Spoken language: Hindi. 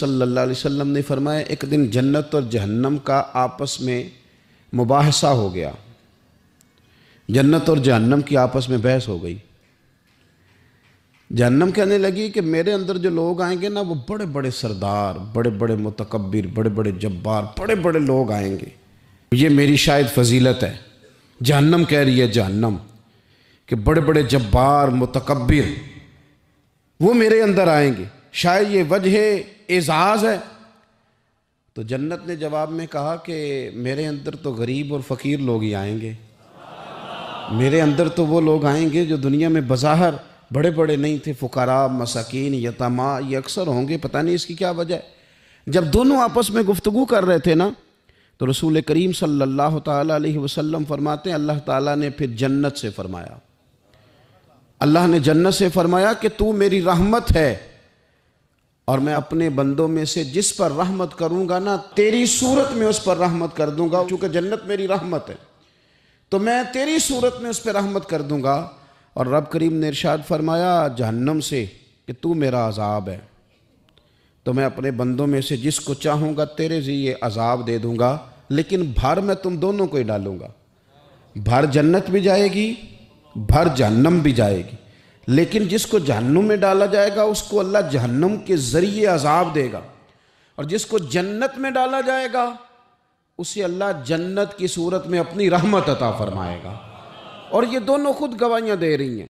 सल्लल्लाहु अलैहि वसल्लम ने फरमाया एक दिन जन्नत और जहन्नम का आपस में मुबासा हो गया जन्नत और जहन्नम की आपस में बहस हो गई जहन्नम कहने लगी कि मेरे अंदर जो लोग आएंगे ना वो बड़े बड़े सरदार बड़े बड़े मतकबर बड़े बड़े जब्बार बड़े बड़े लोग आएंगे ये मेरी शायद फजीलत है जहन्नम कह रही है जहन्नम कि बड़े बड़े जब्बार मतकबर वो मेरे अंदर आएंगे शायद ये वजह एजाज़ है तो जन्नत ने जवाब में कहा कि मेरे अंदर तो गरीब और फ़कीर लोग ही आएंगे मेरे अंदर तो वो लोग आएंगे जो दुनिया में बज़ाहर बड़े बड़े नहीं थे फ़ुकारा मसाकिन यतमा ये अक्सर होंगे पता नहीं इसकी क्या वजह जब दोनों आपस में गुफ्तु कर रहे थे ना तो रसूल करीम सल्लल्लाहु अलैहि वसल्लम फरमाते हैं अल्लाह ताला ने फिर जन्नत से फरमाया अल्लाह ने जन्नत से फरमाया कि तू मेरी रहमत है और मैं अपने बंदों में से जिस पर रहमत करूंगा ना तेरी सूरत में उस पर रहमत कर दूंगा क्योंकि जन्नत मेरी रहमत है तो मैं तेरी सूरत में उस पर रहमत कर दूंगा और रब करीम ने इरशाद फरमाया जहन्नम से कि तू मेरा अजाब है तो मैं अपने बंदों में से जिसको चाहूँगा तेरे ये अजाब दे दूँगा लेकिन भर मैं तुम दोनों को ही डालूंगा भर जन्नत भी जाएगी भर जहन्नम भी जाएगी लेकिन जिसको जहन्नुम में डाला जाएगा उसको अल्लाह जहन्नुम के ज़रिए अजाब देगा और जिसको जन्नत में डाला जाएगा उसे अल्लाह जन्नत की सूरत में अपनी रहमत अता फरमाएगा और ये दोनों खुद गवाहियाँ दे रही हैं